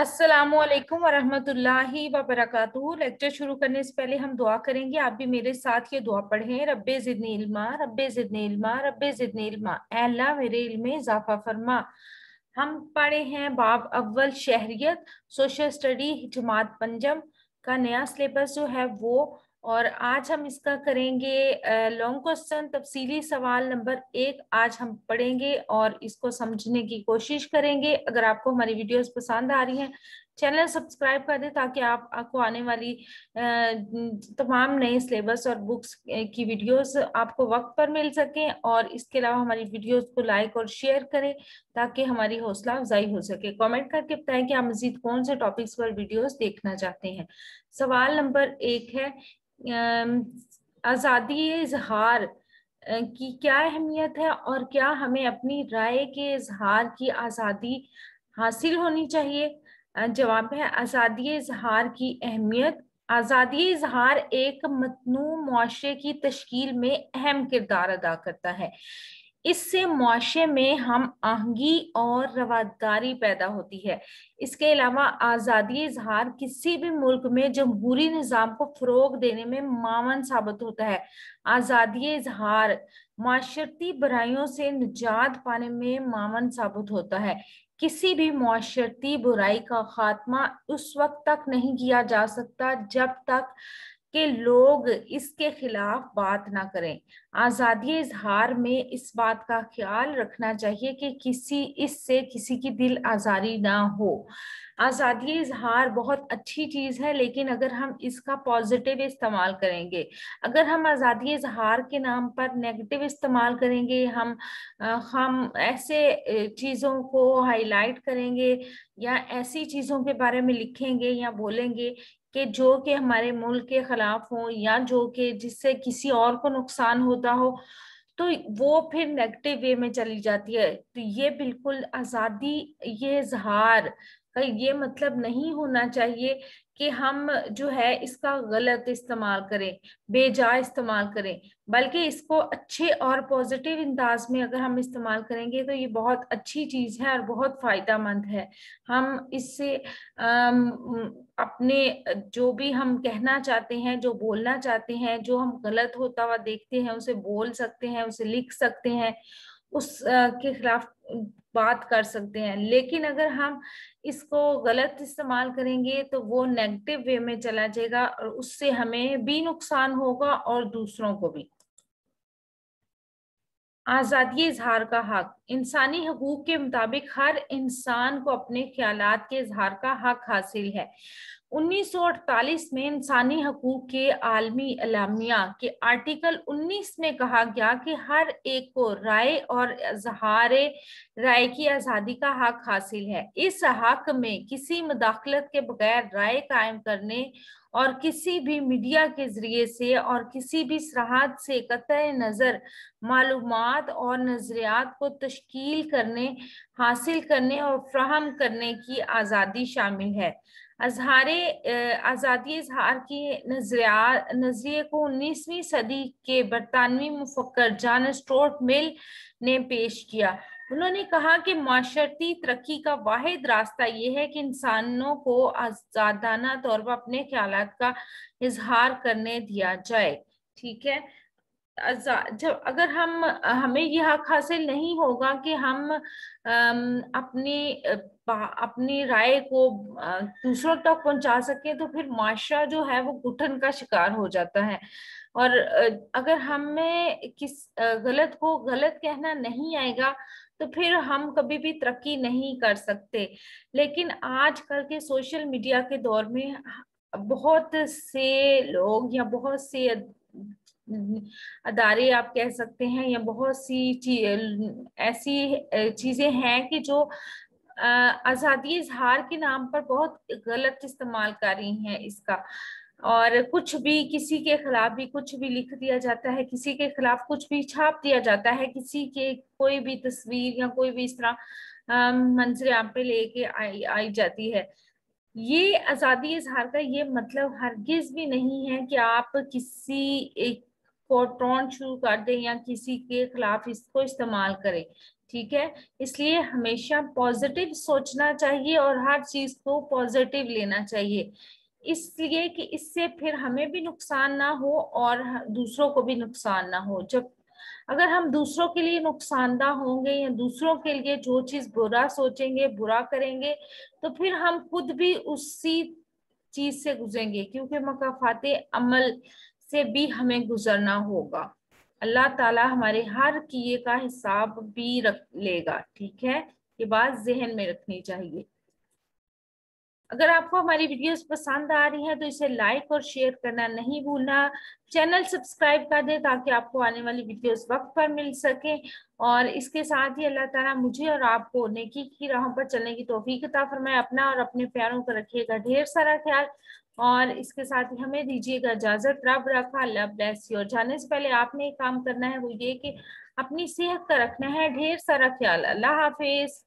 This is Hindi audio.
असलकम वालेकुम वरहमतुल्लाहि लेक्चर शुरू करने से पहले हम दुआ करेंगे आप भी मेरे साथ ये दुआ पढ़ें रब्बे ज़िदनी इल्मा रब्बे ज़िदनी इल्मा ज़िदनी अल्लाह मेरे इल्म इजाफा फरमा हम पढ़े हैं बाब अव्वल शहरियत सोशल स्टडी जमात पंजम का नया सिलेबस जो है वो और आज हम इसका करेंगे लॉन्ग क्वेश्चन तफसीली सवाल नंबर एक आज हम पढ़ेंगे और इसको समझने की कोशिश करेंगे अगर आपको हमारी वीडियोस पसंद आ रही हैं चैनल सब्सक्राइब कर दें ताकि आप आपको आने वाली तमाम नए सिलेबस और बुक्स की वीडियोस आपको वक्त पर मिल सकें और इसके अलावा हमारी वीडियोस को लाइक और शेयर करें ताकि हमारी हौसला अफजाई हो सके कमेंट करके बताएं कि आप मजीद कौन से टॉपिक्स पर वीडियोस देखना चाहते हैं सवाल नंबर एक है आज़ादी इजहार की क्या अहमियत है और क्या हमें अपनी राय के इजहार की आज़ादी हासिल होनी चाहिए जवाब है आज़ादी इजहार की अहमियत आज़ादी इजहार एक मतनू मुआरे की तश्ल में अहम किरदार अदा करता है इससे मुआरे में हम आहंगी और रवादारी पैदा होती है इसके अलावा आज़ादी इजहार किसी भी मुल्क में जमहूरी निज़ाम को फ़रोग देने में मावन साबित होता है आज़ादी इजहार माशरती बराइयों से निजात पाने में मावन साबित होता है किसी भी मुआशरती बुराई का खात्मा उस वक्त तक नहीं किया जा सकता जब तक कि लोग इसके खिलाफ बात ना करें आज़ादी इजहार में इस बात का ख्याल रखना चाहिए कि किसी इससे किसी की दिल आज़ारी ना हो आज़ादी इजहार बहुत अच्छी चीज़ है लेकिन अगर हम इसका पॉजिटिव इस्तेमाल करेंगे अगर हम आज़ादी इजहार के नाम पर नेगेटिव इस्तेमाल करेंगे हम हम ऐसे चीज़ों को हाईलाइट करेंगे या ऐसी चीज़ों के बारे में लिखेंगे या बोलेंगे कि जो कि हमारे मुल्क के खिलाफ हो या जो कि जिससे किसी और को नुकसान होता हो तो वो फिर नेगेटिव वे में चली जाती है तो ये बिल्कुल आज़ादी ये इजहार ये मतलब नहीं होना चाहिए कि हम जो है इसका गलत इस्तेमाल करें बेजा इस्तेमाल करें बल्कि इसको अच्छे और पॉजिटिव अंदाज में अगर हम इस्तेमाल करेंगे तो ये बहुत अच्छी चीज़ है और बहुत फ़ायदा मंद है हम इससे अपने जो भी हम कहना चाहते हैं जो बोलना चाहते हैं जो हम गलत होता हुआ देखते हैं उसे बोल सकते हैं उसे लिख सकते हैं उस के खिलाफ बात कर सकते हैं लेकिन अगर हम इसको गलत इस्तेमाल करेंगे तो वो नेगेटिव वे में चला जाएगा और उससे हमें भी नुकसान होगा और दूसरों को भी आज़ादी इजहार का हक इंसानी हकूक के मुताबिक हर इंसान को अपने ख्याल के इजहार का हक हासिल है 1948 में इंसानी हकूक के आलमी अलामिया के आर्टिकल 19 में कहा गया कि हर एक को राय और इजहार राय की आज़ादी का हक हासिल है इस हक में किसी मुदाखलत के बगैर राय कायम करने और किसी भी मीडिया के जरिए से और किसी भी सरहद से कत नज़र मालूम और नज़रियात को तश्कील करने हासिल करने और फ्राहम करने की आज़ादी शामिल है अजहार आज़ादी इजहार की नजरिया नज़रिए को उन्नीसवीं सदी के बरतानवी मुफक्र जान स्टोर्ट मिल ने पेश किया उन्होंने कहा कि माशर्ती तरक्की का वाद रास्ता ये है कि इंसानों को आजादाना तौर पर अपने ख्याल का इजहार करने दिया जाए ठीक है जब अगर हम हमें यह हक हासिल नहीं होगा कि हम अपनी अपनी राय को दूसरों तक पहुंचा सके तो फिर माशरा जो है वो घुटन का शिकार हो जाता है और अगर हमें किस गलत को गलत कहना नहीं आएगा तो फिर हम कभी भी तरक्की नहीं कर सकते लेकिन आज कल के सोशल मीडिया के दौर में बहुत से लोग या बहुत से अदारे आप कह सकते हैं या बहुत सी ऐसी चीज़ें हैं कि जो आज़ादी इजहार के नाम पर बहुत गलत इस्तेमाल कर रही हैं इसका और कुछ भी किसी के खिलाफ भी कुछ भी लिख दिया जाता है किसी के खिलाफ कुछ भी छाप दिया जाता है किसी के कोई भी तस्वीर या कोई भी इस तरह मंजर आप पे लेके आई आई जाती है ये आज़ादी इजहार का ये मतलब हरगिज भी नहीं है कि आप किसी एक कोट्रॉन शुरू कर दें या किसी के खिलाफ इसको इस्तेमाल करें ठीक है इसलिए हमेशा पॉजिटिव सोचना चाहिए और हर चीज को पॉजिटिव लेना चाहिए इसलिए कि इससे फिर हमें भी नुकसान ना हो और दूसरों को भी नुकसान ना हो जब अगर हम दूसरों के लिए नुकसानदा होंगे या दूसरों के लिए जो चीज बुरा सोचेंगे बुरा करेंगे तो फिर हम खुद भी उसी चीज से गुजरेंगे क्योंकि मकाफाते अमल से भी हमें गुजरना होगा अल्लाह ताला हमारे हर किए का हिसाब भी रख लेगा ठीक है ये बात जहन में रखनी चाहिए अगर आपको हमारी वीडियोस पसंद आ रही हैं तो इसे लाइक और शेयर करना नहीं भूलना चैनल सब्सक्राइब कर दें ताकि आपको आने वाली वीडियोस वक्त पर मिल सके और इसके साथ ही अल्लाह ताला मुझे और आपको नेकी की राहों पर चलने की तोफ़ीकता फरमाए अपना और अपने प्यारों को रखिएगा ढेर सारा ख्याल और इसके साथ ही हमें दीजिएगा इजाजत रब रखा लब ब्लेस यू और जाने से पहले आपने एक काम करना है वो ये कि अपनी सेहत का रखना है ढेर सारा ख्याल अल्लाह हाफिज